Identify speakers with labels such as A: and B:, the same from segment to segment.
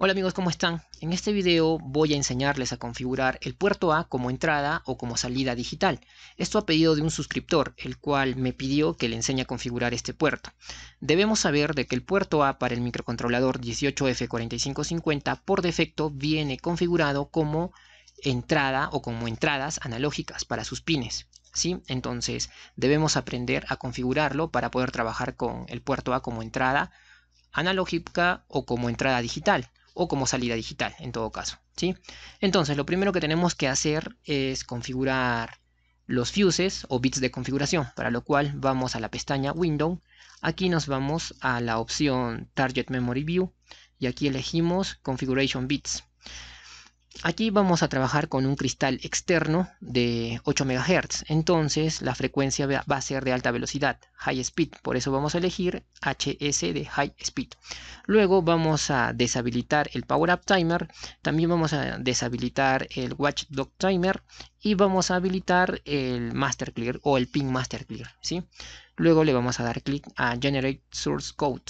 A: Hola amigos, ¿cómo están? En este video voy a enseñarles a configurar el puerto A como entrada o como salida digital. Esto a pedido de un suscriptor, el cual me pidió que le enseñe a configurar este puerto. Debemos saber de que el puerto A para el microcontrolador 18F4550 por defecto viene configurado como entrada o como entradas analógicas para sus pines. ¿Sí? Entonces debemos aprender a configurarlo para poder trabajar con el puerto A como entrada analógica o como entrada digital o como salida digital en todo caso. ¿sí? Entonces lo primero que tenemos que hacer es configurar los fuses o bits de configuración, para lo cual vamos a la pestaña Window, aquí nos vamos a la opción Target Memory View y aquí elegimos Configuration Bits. Aquí vamos a trabajar con un cristal externo de 8 MHz, entonces la frecuencia va a ser de alta velocidad, high speed, por eso vamos a elegir HS de high speed. Luego vamos a deshabilitar el power up timer, también vamos a deshabilitar el watchdog timer y vamos a habilitar el master clear o el Pin master clear, ¿sí? Luego le vamos a dar clic a generate source code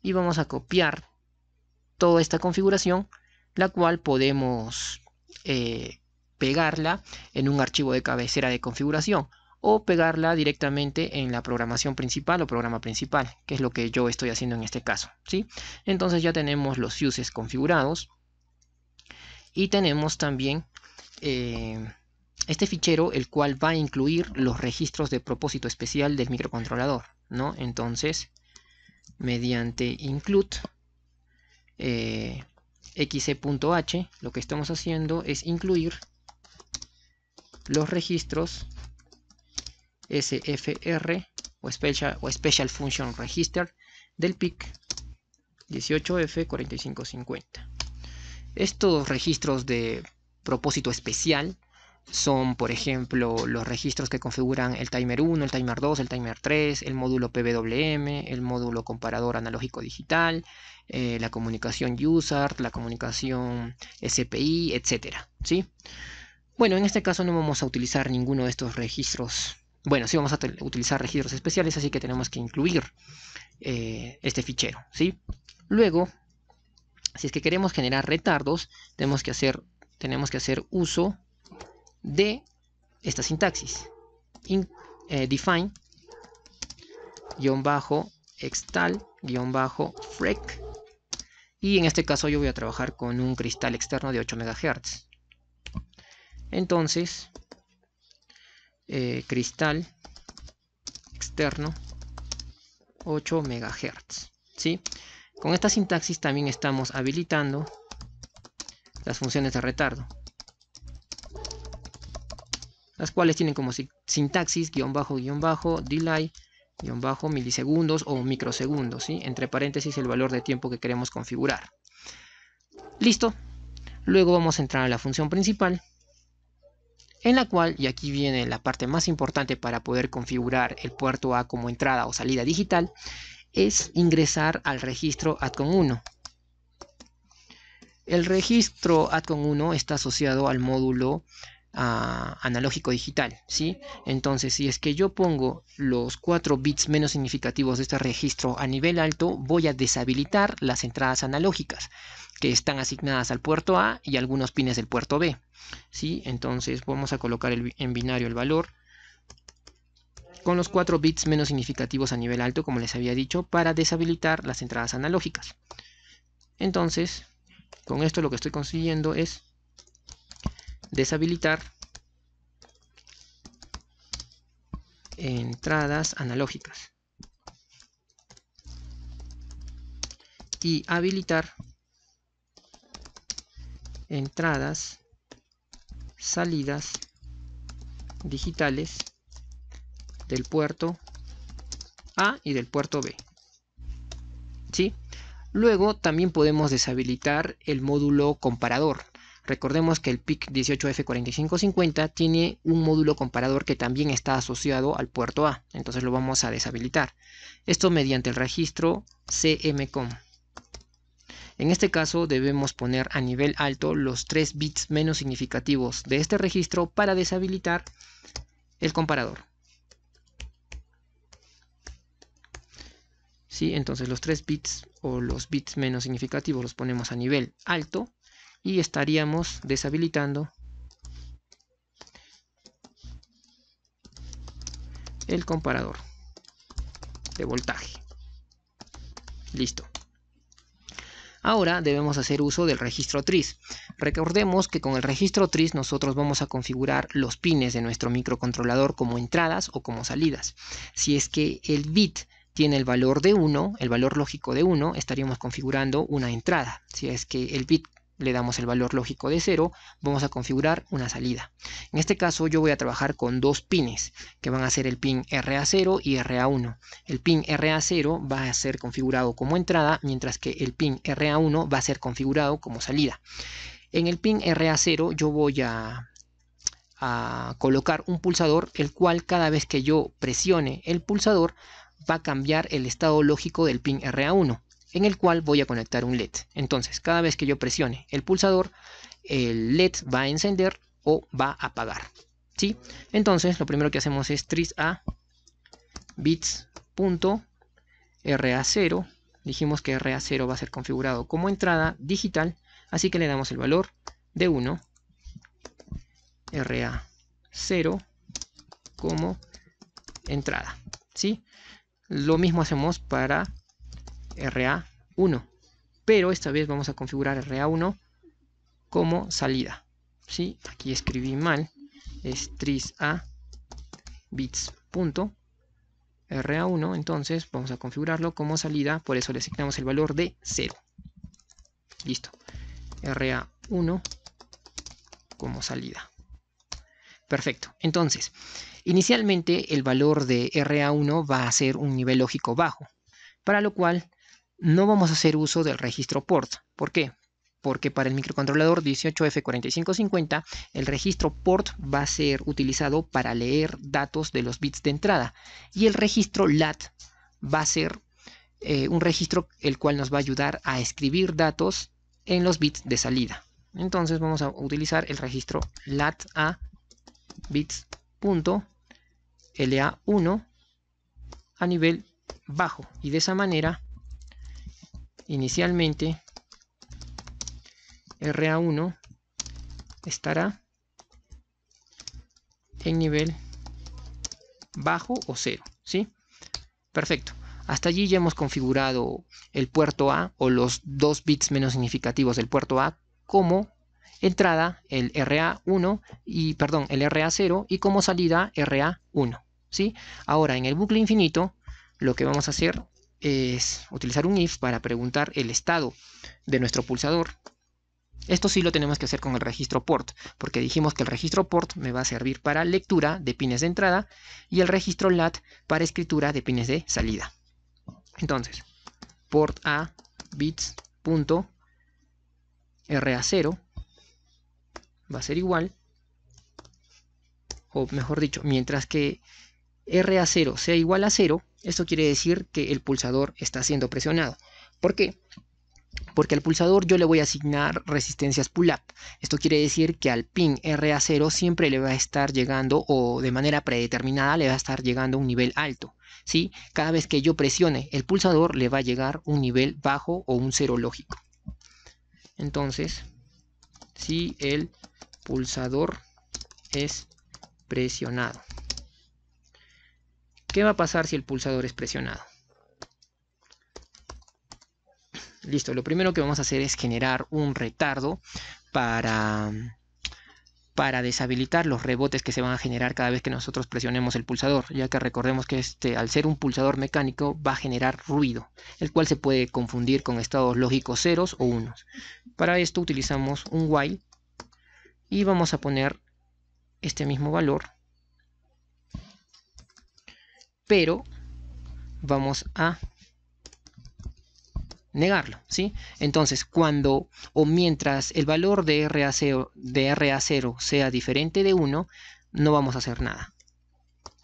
A: y vamos a copiar toda esta configuración la cual podemos eh, pegarla en un archivo de cabecera de configuración o pegarla directamente en la programación principal o programa principal, que es lo que yo estoy haciendo en este caso. ¿sí? Entonces ya tenemos los uses configurados y tenemos también eh, este fichero el cual va a incluir los registros de propósito especial del microcontrolador. ¿no? Entonces, mediante include eh, xc.h, lo que estamos haciendo es incluir los registros SFR o Special, o Special Function Register del PIC 18F4550. Estos registros de propósito especial son, por ejemplo, los registros que configuran el timer 1, el timer 2, el timer 3, el módulo PWM, el módulo comparador analógico digital, eh, la comunicación USART, la comunicación SPI, etc. Bueno, en este caso no vamos a utilizar ninguno de estos registros. Bueno, sí vamos a utilizar registros especiales, así que tenemos que incluir eh, este fichero. ¿sí? Luego, si es que queremos generar retardos, tenemos que hacer, tenemos que hacer uso de esta sintaxis. Eh, define guión bajo extal guión bajo freq y en este caso yo voy a trabajar con un cristal externo de 8 MHz entonces eh, cristal externo 8 MHz ¿sí? con esta sintaxis también estamos habilitando las funciones de retardo las cuales tienen como sintaxis guión bajo guión bajo delay guión bajo milisegundos o microsegundos, entre paréntesis el valor de tiempo que queremos configurar. Listo. Luego vamos a entrar a la función principal, en la cual, y aquí viene la parte más importante para poder configurar el puerto A como entrada o salida digital, es ingresar al registro ADCON1. El registro ADCON1 está asociado al módulo analógico digital, ¿sí? Entonces, si es que yo pongo los 4 bits menos significativos de este registro a nivel alto, voy a deshabilitar las entradas analógicas que están asignadas al puerto A y algunos pines del puerto B, ¿sí? Entonces, vamos a colocar en binario el valor con los 4 bits menos significativos a nivel alto, como les había dicho, para deshabilitar las entradas analógicas. Entonces, con esto lo que estoy consiguiendo es deshabilitar entradas analógicas y habilitar entradas salidas digitales del puerto A y del puerto B. ¿Sí? Luego también podemos deshabilitar el módulo comparador. Recordemos que el PIC 18F4550 tiene un módulo comparador que también está asociado al puerto A, entonces lo vamos a deshabilitar. Esto mediante el registro CMCOM. En este caso debemos poner a nivel alto los 3 bits menos significativos de este registro para deshabilitar el comparador. ¿Sí? Entonces los 3 bits o los bits menos significativos los ponemos a nivel alto y estaríamos deshabilitando el comparador de voltaje. Listo. Ahora debemos hacer uso del registro TRIS. Recordemos que con el registro TRIS nosotros vamos a configurar los pines de nuestro microcontrolador como entradas o como salidas. Si es que el bit tiene el valor de 1, el valor lógico de 1, estaríamos configurando una entrada. Si es que el bit le damos el valor lógico de 0, vamos a configurar una salida. En este caso yo voy a trabajar con dos pines, que van a ser el pin RA0 y RA1. El pin RA0 va a ser configurado como entrada, mientras que el pin RA1 va a ser configurado como salida. En el pin RA0 yo voy a, a colocar un pulsador, el cual cada vez que yo presione el pulsador, va a cambiar el estado lógico del pin RA1 en el cual voy a conectar un LED. Entonces, cada vez que yo presione el pulsador, el LED va a encender o va a apagar. ¿sí? Entonces, lo primero que hacemos es tris a bits.ra0. Dijimos que RA0 va a ser configurado como entrada digital, así que le damos el valor de 1, RA0 como entrada. ¿sí? Lo mismo hacemos para RA1. Pero esta vez vamos a configurar RA1 como salida. Si Aquí escribí mal. Es A bits punto RA1. Entonces vamos a configurarlo como salida. Por eso le asignamos el valor de 0. Listo. RA1 como salida. Perfecto. Entonces, inicialmente el valor de RA1 va a ser un nivel lógico bajo, para lo cual no vamos a hacer uso del registro port. ¿Por qué? Porque para el microcontrolador 18F4550 el registro port va a ser utilizado para leer datos de los bits de entrada y el registro LAT va a ser eh, un registro el cual nos va a ayudar a escribir datos en los bits de salida. Entonces vamos a utilizar el registro lat a bits.la1 a nivel bajo y de esa manera Inicialmente, RA1 estará en nivel bajo o cero, ¿sí? Perfecto. Hasta allí ya hemos configurado el puerto A o los dos bits menos significativos del puerto A como entrada el RA1 y perdón, el RA0 y como salida RA1, ¿sí? Ahora en el bucle infinito lo que vamos a hacer es utilizar un if para preguntar el estado de nuestro pulsador. Esto sí lo tenemos que hacer con el registro port, porque dijimos que el registro port me va a servir para lectura de pines de entrada y el registro lat para escritura de pines de salida. Entonces, port a bits.ra0 va a ser igual, o mejor dicho, mientras que RA0 sea igual a 0, esto quiere decir que el pulsador está siendo presionado. ¿Por qué? Porque al pulsador yo le voy a asignar resistencias pull-up. Esto quiere decir que al pin RA0 siempre le va a estar llegando o de manera predeterminada le va a estar llegando un nivel alto. ¿sí? Cada vez que yo presione el pulsador le va a llegar un nivel bajo o un cero lógico. Entonces, si el pulsador es presionado. ¿Qué va a pasar si el pulsador es presionado? Listo, lo primero que vamos a hacer es generar un retardo para, para deshabilitar los rebotes que se van a generar cada vez que nosotros presionemos el pulsador, ya que recordemos que este, al ser un pulsador mecánico va a generar ruido, el cual se puede confundir con estados lógicos ceros o unos. Para esto utilizamos un while y vamos a poner este mismo valor pero vamos a negarlo, ¿sí? Entonces, cuando o mientras el valor de RA0, de RA0 sea diferente de 1, no vamos a hacer nada.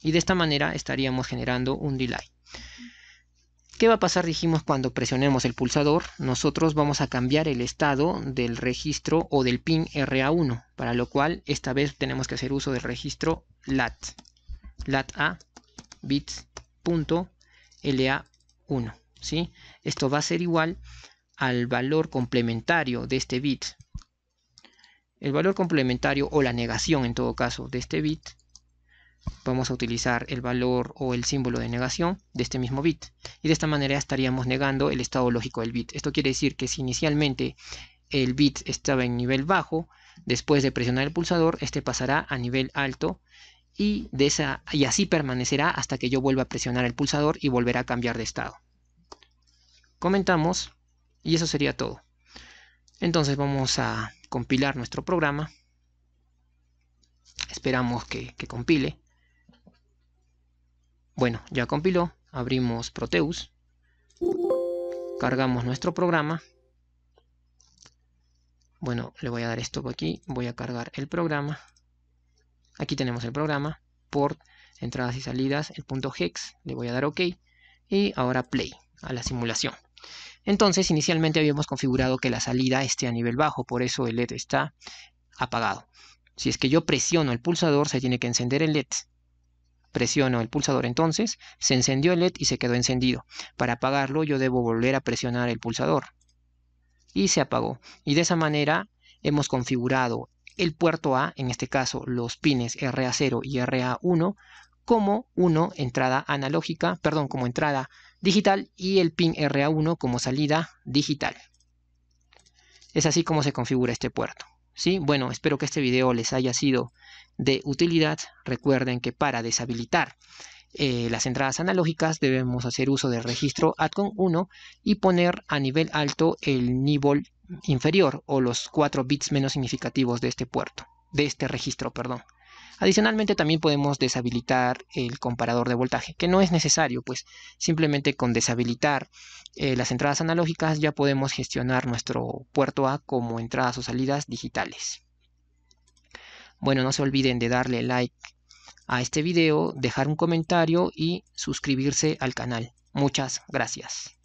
A: Y de esta manera estaríamos generando un delay. ¿Qué va a pasar, dijimos, cuando presionemos el pulsador? Nosotros vamos a cambiar el estado del registro o del pin RA1, para lo cual esta vez tenemos que hacer uso del registro LAT, LAT A, bits.la1. ¿sí? Esto va a ser igual al valor complementario de este bit. El valor complementario o la negación en todo caso de este bit. Vamos a utilizar el valor o el símbolo de negación de este mismo bit. Y de esta manera estaríamos negando el estado lógico del bit. Esto quiere decir que si inicialmente el bit estaba en nivel bajo, después de presionar el pulsador, este pasará a nivel alto y, de esa, y así permanecerá hasta que yo vuelva a presionar el pulsador y volverá a cambiar de estado. Comentamos y eso sería todo. Entonces vamos a compilar nuestro programa. Esperamos que, que compile. Bueno, ya compiló. Abrimos Proteus. Cargamos nuestro programa. Bueno, le voy a dar esto por aquí. Voy a cargar el programa. Aquí tenemos el programa, port, entradas y salidas, el punto hex, le voy a dar OK y ahora play a la simulación. Entonces, inicialmente habíamos configurado que la salida esté a nivel bajo, por eso el LED está apagado. Si es que yo presiono el pulsador, se tiene que encender el LED. Presiono el pulsador entonces, se encendió el LED y se quedó encendido. Para apagarlo yo debo volver a presionar el pulsador. Y se apagó. Y de esa manera hemos configurado el puerto A, en este caso los pines RA0 y RA1, como uno entrada analógica, perdón, como entrada digital y el pin RA1 como salida digital. Es así como se configura este puerto. ¿sí? Bueno, espero que este video les haya sido de utilidad. Recuerden que para deshabilitar eh, las entradas analógicas debemos hacer uso del registro ADCON 1 y poner a nivel alto el nivel inferior o los 4 bits menos significativos de este puerto, de este registro, perdón. Adicionalmente también podemos deshabilitar el comparador de voltaje, que no es necesario, pues simplemente con deshabilitar eh, las entradas analógicas ya podemos gestionar nuestro puerto A como entradas o salidas digitales. Bueno, no se olviden de darle like a este video, dejar un comentario y suscribirse al canal. Muchas gracias.